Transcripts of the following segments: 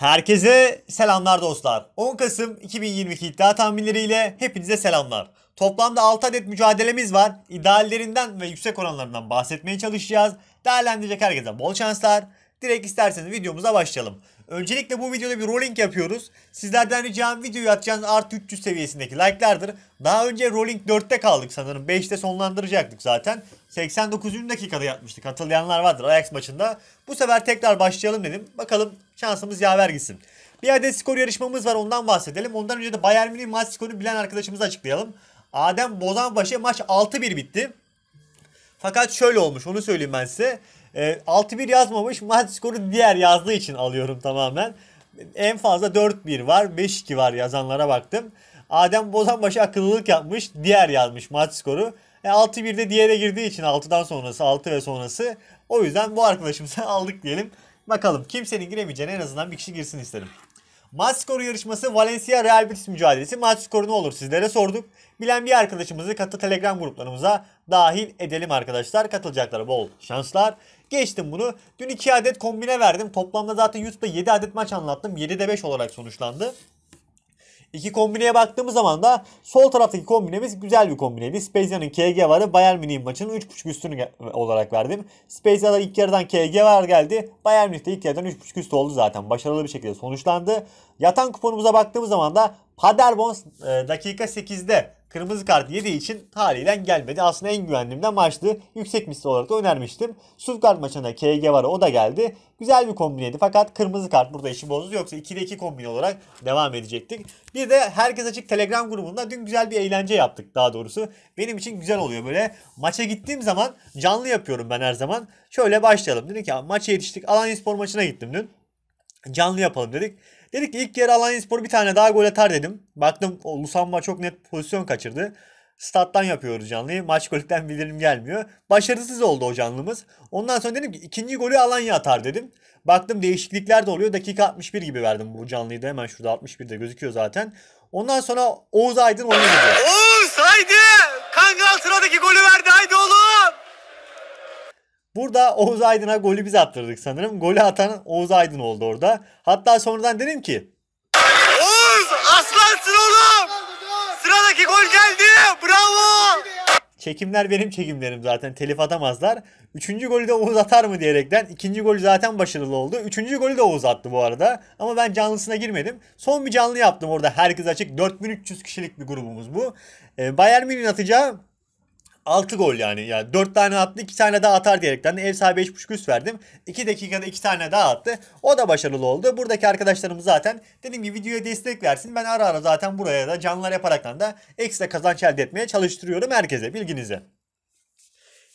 Herkese selamlar dostlar. 10 Kasım 2022 iddia tahminleriyle hepinize selamlar. Toplamda 6 adet mücadelemiz var. İdeallerinden ve yüksek oranlarından bahsetmeye çalışacağız. Değerlendirecek herkese bol şanslar. Direkt isterseniz videomuza başlayalım. Öncelikle bu videoda bir rolling yapıyoruz. Sizlerden ricam videoyu atacağınız artı 300 seviyesindeki like'lardır. Daha önce rolling 4'te kaldık sanırım. 5'te sonlandıracaktık zaten. 89. dakikada yatmıştık. Hatırlayanlar vardır Ajax maçında. Bu sefer tekrar başlayalım dedim. Bakalım şansımız yaver gitsin. Bir adet skor yarışmamız var ondan bahsedelim. Ondan önce de Bayern Münih maç skorunu bilen arkadaşımızı açıklayalım. Adem Bozanbaşı maç 6-1 bitti. Fakat şöyle olmuş onu söyleyeyim ben size. E, ee, 6-1 yazmamış maç skoru diğer yazdığı için alıyorum tamamen. En fazla 4-1 var 5-2 var yazanlara baktım. Adem Bozanbaşı akıllılık yapmış diğer yazmış maç skoru. E, 6-1'de diğere girdiği için 6'dan sonrası 6 ve sonrası. O yüzden bu arkadaşımızı aldık diyelim. Bakalım kimsenin giremeyeceğine en azından bir kişi girsin isterim. Maç skoru yarışması Valencia Real Betis mücadelesi maç skoru ne olur sizlere sorduk. Bilen bir arkadaşımızı katı telegram gruplarımıza dahil edelim arkadaşlar. Katılacaklara bol şanslar. Geçtim bunu. Dün 2 adet kombine verdim. Toplamda zaten YouTube'da 7 adet maç anlattım. 7'de 5 olarak sonuçlandı. İki kombineye baktığımız zaman da sol taraftaki kombinemiz güzel bir kombineydi. Spezia'nın KG vardı. Bayern Münih maçının 3.5 üstünü olarak verdim. Spezia'da ilk yarıdan KG var geldi. Bayern Münih'te ilk yarıdan 3.5 üstü oldu zaten. Başarılı bir şekilde sonuçlandı. Yatan kuponumuza baktığımız zaman da Paderborn e, dakika 8'de kırmızı kart yediği için haliyle gelmedi. Aslında en güvendiğimden maçtı. Yüksek misli olarak da önermiştim. Stuttgart maçında KG var o da geldi. Güzel bir kombineydi fakat kırmızı kart burada işi bozdu. Yoksa 2'de 2 kombin olarak devam edecektik. Bir de herkes açık Telegram grubunda dün güzel bir eğlence yaptık daha doğrusu. Benim için güzel oluyor böyle. Maça gittiğim zaman canlı yapıyorum ben her zaman. Şöyle başlayalım. Dedim ki maça yetiştik. Spor maçına gittim dün. Canlı yapalım dedik. Dedik ki ilk yarı Alanyaspor bir tane daha gol atar dedim. Baktım o Lusamba çok net pozisyon kaçırdı. Stat'tan yapıyoruz canlıyı. Maç golükten bildirim gelmiyor. Başarısız oldu o canlımız. Ondan sonra dedim ki ikinci golü Alanya atar dedim. Baktım değişiklikler de oluyor. Dakika 61 gibi verdim bu canlıyı da. Hemen şurada 61'de gözüküyor zaten. Ondan sonra Oğuz Aydın oyuna gidiyor. Oğuz haydi! Kangal sıradaki golü verdi haydi oğlum! Burada Oğuz Aydın'a golü biz attırdık sanırım. Golü atan Oğuz Aydın oldu orada. Hatta sonradan dedim ki Oğuz aslansın oğlum. Sıradaki gol geldi. Bravo. Çekimler benim çekimlerim zaten. Telif atamazlar. Üçüncü golü de Oğuz atar mı diyerekten. ikinci golü zaten başarılı oldu. Üçüncü golü de Oğuz attı bu arada. Ama ben canlısına girmedim. Son bir canlı yaptım orada. Herkes açık. 4300 kişilik bir grubumuz bu. Ee, Bayern Münih'in atacağı 6 gol yani. yani 4 tane attı 2 tane daha atar diyerekten ev sahibi 5.5 üst verdim. 2 dakikada 2 tane daha attı. O da başarılı oldu. Buradaki arkadaşlarımız zaten dediğim gibi videoya destek versin. Ben ara ara zaten buraya da canlılar yaparaktan da ekstra kazanç elde etmeye çalıştırıyorum herkese bilginize.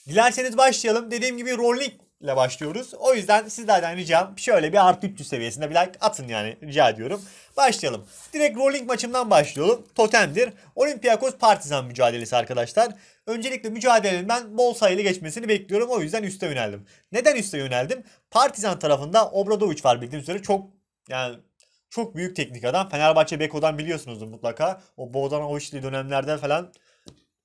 Dilerseniz başlayalım. Dediğim gibi rolling ile başlıyoruz. O yüzden sizlerden ricam şöyle bir artı 300 seviyesinde bir like atın yani rica ediyorum. Başlayalım. Direkt rolling maçımdan başlayalım. Totemdir. Olympiakos Partizan mücadelesi arkadaşlar. Öncelikle mücadelenin ben bol sayılı geçmesini bekliyorum. O yüzden üste yöneldim. Neden üste yöneldim? Partizan tarafında Obradovic var bildiğim üzere. Çok yani çok büyük teknik adam. Fenerbahçe Beko'dan biliyorsunuzdur mutlaka. O Bogdanoviç'li dönemlerde falan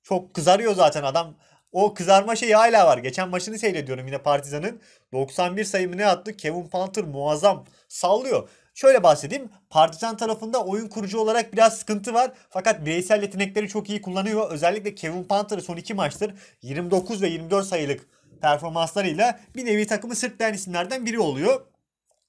çok kızarıyor zaten adam. O kızarma şeyi hala var. Geçen maçını seyrediyorum yine Partizan'ın. 91 sayımı ne attı? Kevin Panther muazzam sallıyor. Şöyle bahsedeyim. Partizan tarafında oyun kurucu olarak biraz sıkıntı var. Fakat bireysel yetenekleri çok iyi kullanıyor. Özellikle Kevin Panther'ı son iki maçtır 29 ve 24 sayılık performanslarıyla bir nevi takımı sırtlayan isimlerden biri oluyor.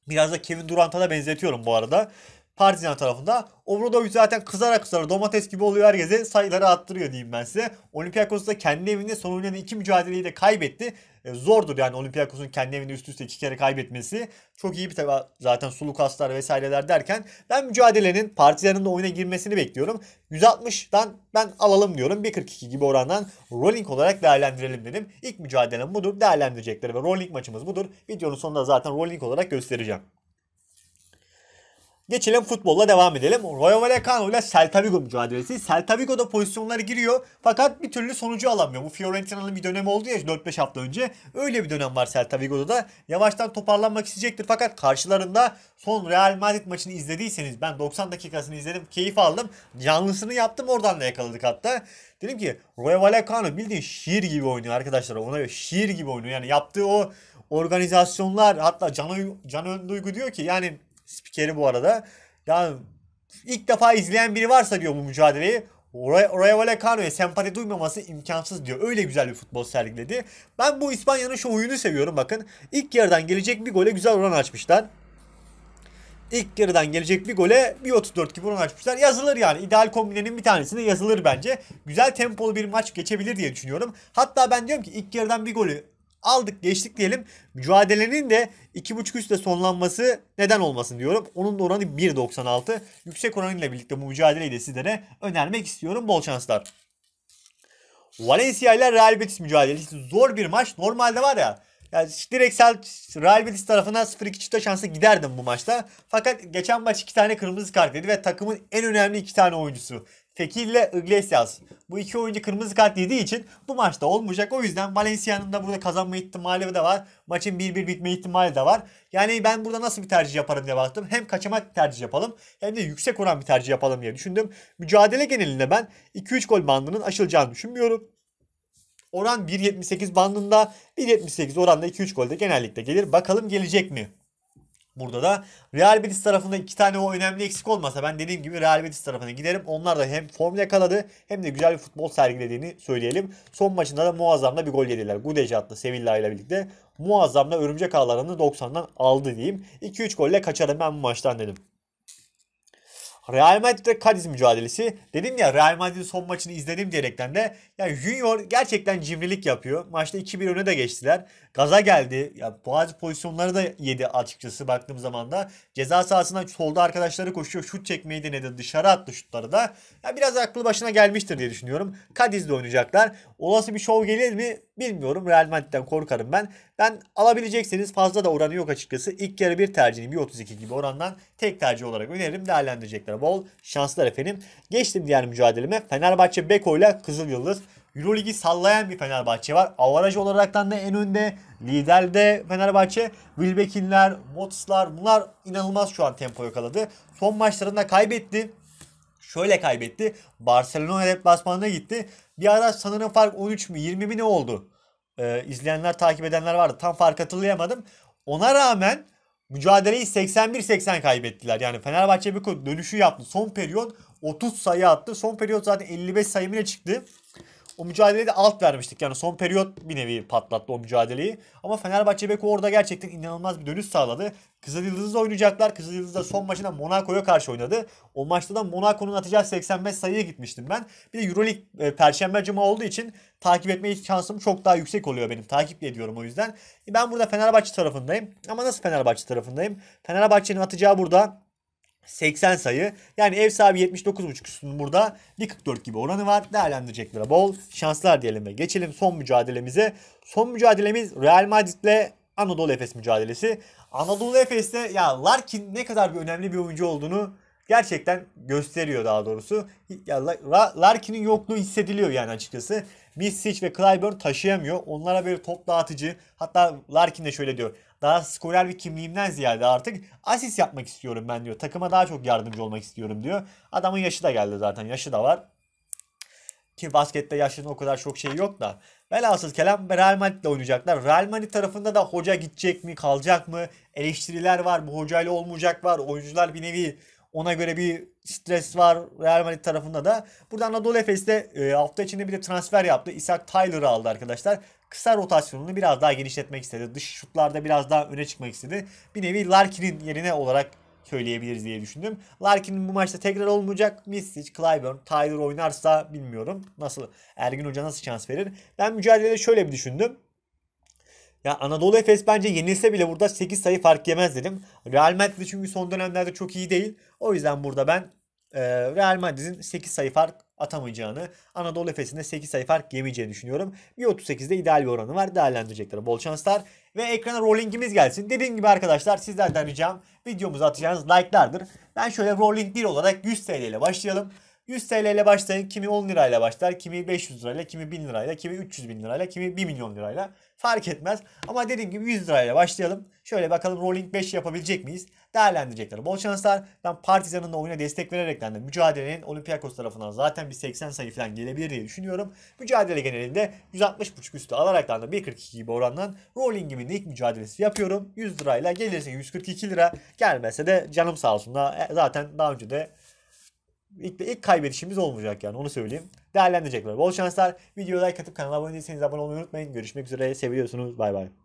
Biraz da Kevin Durant'a da benzetiyorum bu arada. Partizan tarafında. Obradovic zaten kızara kızara domates gibi oluyor herkese sayıları attırıyor diyeyim ben size. Olympiakos da kendi evinde son oynayan iki mücadeleyi de kaybetti. E, zordur yani Olympiakos'un kendi evinde üst üste iki kere kaybetmesi. Çok iyi bir tabi zaten Sulukaslar vesaireler derken ben mücadelenin Partizan'ın da oyuna girmesini bekliyorum. 160'dan ben alalım diyorum. 1.42 gibi orandan rolling olarak değerlendirelim dedim. İlk mücadelem budur. Değerlendirecekleri ve rolling maçımız budur. Videonun sonunda zaten rolling olarak göstereceğim. Geçelim futbolla devam edelim. Rayo Vallecano ile Celta Vigo mücadelesi. Celta Vigo'da pozisyonları giriyor fakat bir türlü sonucu alamıyor. Bu Fiorentina'nın bir dönemi oldu ya 4-5 hafta önce. Öyle bir dönem var Celta Vigo'da da. Yavaştan toparlanmak isteyecektir fakat karşılarında son Real Madrid maçını izlediyseniz ben 90 dakikasını izledim. Keyif aldım. Canlısını yaptım oradan da yakaladık hatta. Dedim ki Rayo Vallecano bildiğin şiir gibi oynuyor arkadaşlar. Ona şiir gibi oynuyor. Yani yaptığı o organizasyonlar hatta Can, Can Önduygu diyor ki yani spikeri bu arada. Yani ilk defa izleyen biri varsa diyor bu mücadeleyi oraya Vallecano'ya sempati duymaması imkansız diyor. Öyle güzel bir futbol sergiledi. Ben bu İspanya'nın şu oyunu seviyorum bakın. İlk yarıdan gelecek bir gole güzel oran açmışlar. İlk yarıdan gelecek bir gole bir 1.34 gibi oran açmışlar. Yazılır yani. ideal kombinenin bir tanesine yazılır bence. Güzel tempolu bir maç geçebilir diye düşünüyorum. Hatta ben diyorum ki ilk yarıdan bir golü aldık geçtik diyelim. Mücadelenin de 2.5 üstte sonlanması neden olmasın diyorum. Onun da oranı 1.96. Yüksek oranıyla birlikte bu mücadeleyi de sizlere önermek istiyorum. Bol şanslar. Valencia ile Real Betis mücadelesi zor bir maç. Normalde var ya yani direkt Celtic, Real Betis tarafından 0-2 çıkma şansı giderdim bu maçta. Fakat geçen maç iki tane kırmızı kart yedi ve takımın en önemli iki tane oyuncusu Fekir ile Iglesias. Bu iki oyuncu kırmızı kart yediği için bu maçta olmayacak. O yüzden Valencia'nın da burada kazanma ihtimali de var. Maçın 1-1 bitme ihtimali de var. Yani ben burada nasıl bir tercih yaparım diye baktım. Hem kaçamak tercih yapalım hem de yüksek oran bir tercih yapalım diye düşündüm. Mücadele genelinde ben 2-3 gol bandının aşılacağını düşünmüyorum. Oran 1.78 bandında. 1.78 oranda 2-3 golde genellikle gelir. Bakalım gelecek mi? Burada da Real Betis tarafında iki tane o önemli eksik olmasa ben dediğim gibi Real Betis tarafına giderim. Onlar da hem form yakaladı hem de güzel bir futbol sergilediğini söyleyelim. Son maçında da muazzam da bir gol yediler. Gudeci attı Sevilla ile birlikte. Muazzam da örümcek ağlarını 90'dan aldı diyeyim. 2-3 golle kaçarım ben bu maçtan dedim. Real Madrid ve Cadiz mücadelesi. Dedim ya Real Madrid'in son maçını izledim diyerekten de ya Junior gerçekten cimrilik yapıyor. Maçta 2-1 öne de geçtiler gaza geldi. Ya bazı pozisyonları da yedi açıkçası baktığım zaman da. Ceza sahasından solda arkadaşları koşuyor. Şut çekmeyi denedi. Dışarı attı şutları da. Ya biraz aklı başına gelmiştir diye düşünüyorum. Kadiz'de oynayacaklar. Olası bir şov gelir mi bilmiyorum. Real Madrid'den korkarım ben. Ben alabilecekseniz fazla da oranı yok açıkçası. İlk yarı bir tercihini 32 gibi orandan tek tercih olarak öneririm. Değerlendirecekler. Bol şanslar efendim. Geçtim diğer mücadeleme. Fenerbahçe Beko ile Kızıl Yıldız. Euroligi sallayan bir Fenerbahçe var. Avaraj olaraktan da en önde. Liderde Fenerbahçe. Wilbekinler, Motslar bunlar inanılmaz şu an tempo yakaladı. Son maçlarında kaybetti. Şöyle kaybetti. Barcelona deplasmanına gitti. Bir ara sanırım fark 13 mi 20 mi ne oldu? Ee, izleyenler takip edenler vardı. Tam fark hatırlayamadım. Ona rağmen mücadeleyi 81-80 kaybettiler. Yani Fenerbahçe bir dönüşü yaptı. Son periyot 30 sayı attı. Son periyot zaten 55 sayı çıktı o mücadeleye de alt vermiştik. Yani son periyot bir nevi patlattı o mücadeleyi. Ama Fenerbahçe Beko orada gerçekten inanılmaz bir dönüş sağladı. Kızıl yıldızı oynayacaklar. Kızıl Yıldız da son maçında Monaco'ya karşı oynadı. O maçta da Monaco'nun atacağı 85 sayıya gitmiştim ben. Bir de Euroleague e, Perşembe Cuma olduğu için takip etme şansım çok daha yüksek oluyor benim. Takip ediyorum o yüzden. E, ben burada Fenerbahçe tarafındayım. Ama nasıl Fenerbahçe tarafındayım? Fenerbahçe'nin atacağı burada 80 sayı. Yani ev sahibi 79.5 üstünün burada 1.44 gibi oranı var. Değerlendireceklere bol şanslar diyelim ve geçelim son mücadelemize. Son mücadelemiz Real Madrid ile Anadolu Efes mücadelesi. Anadolu Efes'te ya Larkin ne kadar bir önemli bir oyuncu olduğunu gerçekten gösteriyor daha doğrusu. Ya Larkin'in yokluğu hissediliyor yani açıkçası. Misic ve Clyburn taşıyamıyor. Onlara böyle top dağıtıcı. Hatta Larkin de şöyle diyor daha skorer bir kimliğimden ziyade artık asist yapmak istiyorum ben diyor. Takıma daha çok yardımcı olmak istiyorum diyor. Adamın yaşı da geldi zaten. Yaşı da var. Ki baskette yaşının o kadar çok şey yok da. Velhasıl kelam Real Madrid'le oynayacaklar. Real Madrid tarafında da hoca gidecek mi kalacak mı? Eleştiriler var. Bu hocayla olmayacak var. Oyuncular bir nevi ona göre bir stres var Real Madrid tarafında da. Burada Anadolu Efes de e, hafta içinde bir de transfer yaptı. Isaac Tyler'ı aldı arkadaşlar kısa rotasyonunu biraz daha genişletmek istedi. Dış şutlarda biraz daha öne çıkmak istedi. Bir nevi Larkin'in yerine olarak söyleyebiliriz diye düşündüm. Larkin'in bu maçta tekrar olmayacak. Misic, Clyburn, Tyler oynarsa bilmiyorum. Nasıl Ergin Hoca nasıl şans verir? Ben mücadelede şöyle bir düşündüm. Ya Anadolu Efes bence yenilse bile burada 8 sayı fark yemez dedim. Real Madrid çünkü son dönemlerde çok iyi değil. O yüzden burada ben ee, Real Madrid'in 8 sayı fark atamayacağını, Anadolu Efes'in de 8 sayı fark yemeyeceğini düşünüyorum. 1.38'de ideal bir oranı var. Değerlendirecekler bol şanslar. Ve ekrana rollingimiz gelsin. Dediğim gibi arkadaşlar sizlerden ricam Videomuzu atacağınız like'lardır. Ben şöyle rolling 1 olarak 100 TL ile başlayalım. 100 TL ile başlayın. Kimi 10 lirayla başlar, kimi 500 lirayla, kimi 1000 lirayla, kimi 300 bin lirayla, kimi 1 milyon lirayla. Fark etmez. Ama dediğim gibi 100 lirayla başlayalım. Şöyle bakalım rolling 5 yapabilecek miyiz? Değerlendirecekler. Bol şanslar. Ben Partizan'ın da oyuna destek vererekten de mücadelenin Olympiakos tarafından zaten bir 80 sayı falan gelebilir diye düşünüyorum. Mücadele genelinde 160.5 üstü alaraktan da 1.42 gibi orandan rolling gibi ilk mücadelesi yapıyorum. 100 lirayla gelirse 142 lira gelmese de canım sağ olsun. E, zaten daha önce de ilk, ilk kaybedişimiz olmayacak yani onu söyleyeyim. Değerlendirecekler. Bol şanslar. Videoya like atıp kanala abone değilseniz abone olmayı unutmayın. Görüşmek üzere. Seviyorsunuz. Bay bay.